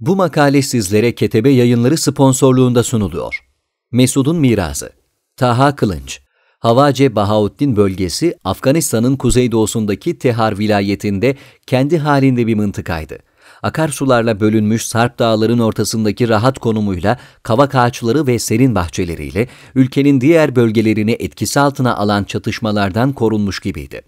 Bu makale sizlere Ketebe Yayınları sponsorluğunda sunuluyor. Mesud'un Mirası Taha Kılınç Havace Bahauddin bölgesi Afganistan'ın kuzeydoğusundaki Tehar vilayetinde kendi halinde bir mıntıkaydı. Akarsularla bölünmüş Sarp dağların ortasındaki rahat konumuyla, kavak ağaçları ve serin bahçeleriyle ülkenin diğer bölgelerini etkisi altına alan çatışmalardan korunmuş gibiydi.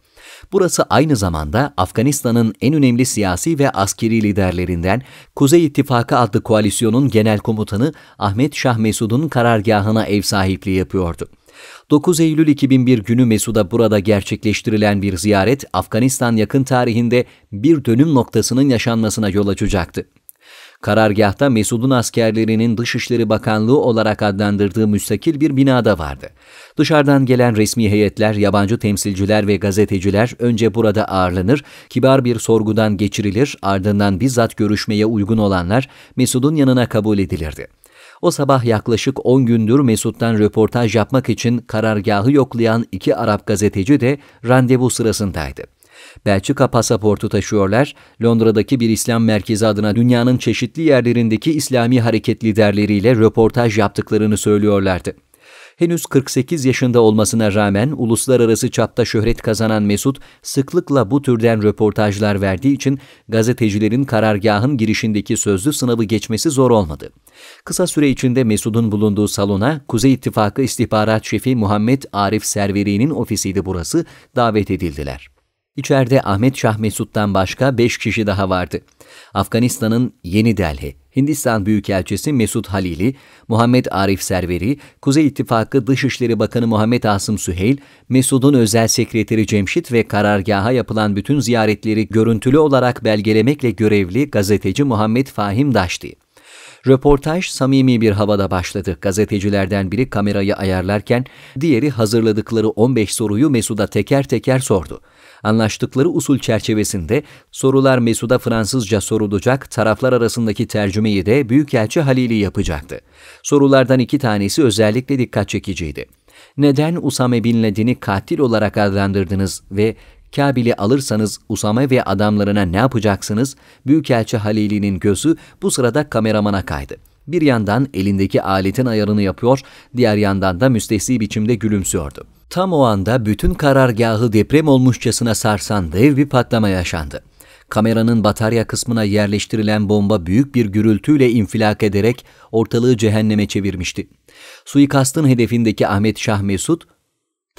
Burası aynı zamanda Afganistan'ın en önemli siyasi ve askeri liderlerinden Kuzey İttifakı adlı koalisyonun genel komutanı Ahmet Şah Mesud'un karargahına ev sahipliği yapıyordu. 9 Eylül 2001 günü Mesud'a burada gerçekleştirilen bir ziyaret Afganistan yakın tarihinde bir dönüm noktasının yaşanmasına yol açacaktı. Karargahta Mesud'un askerlerinin Dışişleri Bakanlığı olarak adlandırdığı müstakil bir binada vardı. Dışarıdan gelen resmi heyetler, yabancı temsilciler ve gazeteciler önce burada ağırlanır, kibar bir sorgudan geçirilir, ardından bizzat görüşmeye uygun olanlar Mesud'un yanına kabul edilirdi. O sabah yaklaşık 10 gündür Mesut'tan röportaj yapmak için karargahı yoklayan iki Arap gazeteci de randevu sırasındaydı. Belçika pasaportu taşıyorlar, Londra'daki bir İslam merkezi adına dünyanın çeşitli yerlerindeki İslami hareket liderleriyle röportaj yaptıklarını söylüyorlardı. Henüz 48 yaşında olmasına rağmen uluslararası çapta şöhret kazanan Mesut, sıklıkla bu türden röportajlar verdiği için gazetecilerin karargahın girişindeki sözlü sınavı geçmesi zor olmadı. Kısa süre içinde Mesut'un bulunduğu salona Kuzey İttifakı İstihbarat Şefi Muhammed Arif Serveri'nin ofisiydi burası, davet edildiler. İçeride Ahmet Şah Mesut'tan başka 5 kişi daha vardı. Afganistan'ın Yeni Delhi, Hindistan Büyükelçisi Mesut Halili, Muhammed Arif Serveri, Kuzey İttifakı Dışişleri Bakanı Muhammed Asım Süheyl, Mesud'un özel sekreteri Cemşit ve karargaha yapılan bütün ziyaretleri görüntülü olarak belgelemekle görevli gazeteci Muhammed Fahim Daşti. Röportaj samimi bir havada başladı. Gazetecilerden biri kamerayı ayarlarken diğeri hazırladıkları 15 soruyu Mesud'a teker teker sordu. Anlaştıkları usul çerçevesinde sorular Mesud'a Fransızca sorulacak, taraflar arasındaki tercümeyi de Büyükelçi Halili yapacaktı. Sorulardan iki tanesi özellikle dikkat çekiciydi. Neden Usame Bin Laden'i katil olarak adlandırdınız ve Kabil'i alırsanız Usame ve adamlarına ne yapacaksınız? Büyükelçi Halili'nin gözü bu sırada kameramana kaydı. Bir yandan elindeki aletin ayarını yapıyor, diğer yandan da müstehsi biçimde gülümsüyordu. Tam o anda bütün karargahı deprem olmuşçasına sarsan dev bir patlama yaşandı. Kameranın batarya kısmına yerleştirilen bomba büyük bir gürültüyle infilak ederek ortalığı cehenneme çevirmişti. Suikastın hedefindeki Ahmet Şah Mesut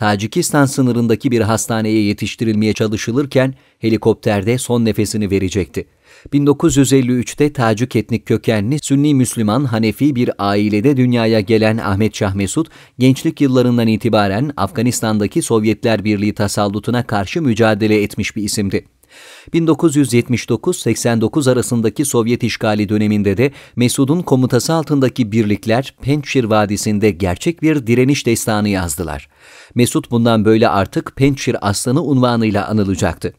Tacikistan sınırındaki bir hastaneye yetiştirilmeye çalışılırken helikopterde son nefesini verecekti. 1953'te Tacik etnik kökenli Sünni Müslüman Hanefi bir ailede dünyaya gelen Ahmet Şah Mesut, gençlik yıllarından itibaren Afganistan'daki Sovyetler Birliği tasallutuna karşı mücadele etmiş bir isimdi. 1979-89 arasındaki Sovyet işgali döneminde de Mesud'un komutası altındaki birlikler Pençir Vadisi'nde gerçek bir direniş destanı yazdılar. Mesut bundan böyle artık Pençir Aslanı unvanıyla anılacaktı.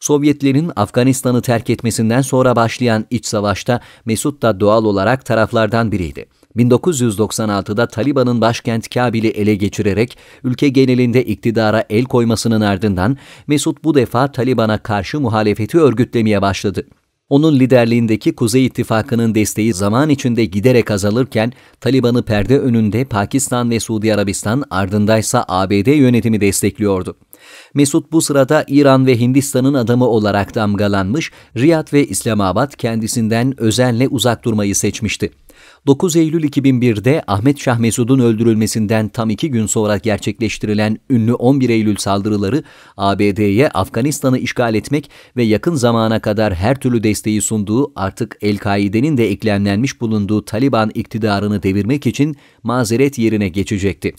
Sovyetlerin Afganistan'ı terk etmesinden sonra başlayan iç savaşta Mesut da doğal olarak taraflardan biriydi. 1996'da Taliban'ın başkent Kabil'i ele geçirerek ülke genelinde iktidara el koymasının ardından Mesut bu defa Taliban'a karşı muhalefeti örgütlemeye başladı. Onun liderliğindeki Kuzey İttifakı'nın desteği zaman içinde giderek azalırken Taliban'ı perde önünde Pakistan ve Suudi Arabistan ardındaysa ABD yönetimi destekliyordu. Mesut bu sırada İran ve Hindistan'ın adamı olarak damgalanmış, Riyad ve İslamabad kendisinden özenle uzak durmayı seçmişti. 9 Eylül 2001'de Ahmet Şah Mesud'un öldürülmesinden tam iki gün sonra gerçekleştirilen ünlü 11 Eylül saldırıları ABD'ye Afganistan'ı işgal etmek ve yakın zamana kadar her türlü desteği sunduğu artık El-Kaide'nin de eklemlenmiş bulunduğu Taliban iktidarını devirmek için mazeret yerine geçecekti.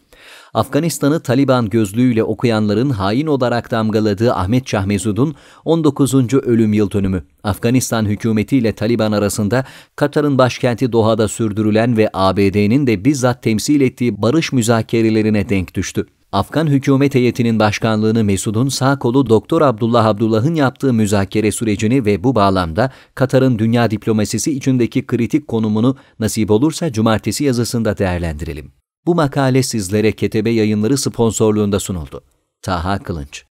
Afganistan'ı Taliban gözlüğüyle okuyanların hain olarak damgaladığı Ahmet Şah Mezud'un 19. ölüm yıl dönümü. Afganistan hükümeti ile Taliban arasında Katar'ın başkenti Doha'da sürdürülen ve ABD'nin de bizzat temsil ettiği barış müzakerelerine denk düştü. Afgan hükümet heyetinin başkanlığını Mesud'un sağ kolu Doktor Abdullah Abdullah'ın yaptığı müzakere sürecini ve bu bağlamda Katar'ın dünya diplomasisi içindeki kritik konumunu nasip olursa cumartesi yazısında değerlendirelim. Bu makale sizlere Ketebe Yayınları sponsorluğunda sunuldu. Taha Kılınç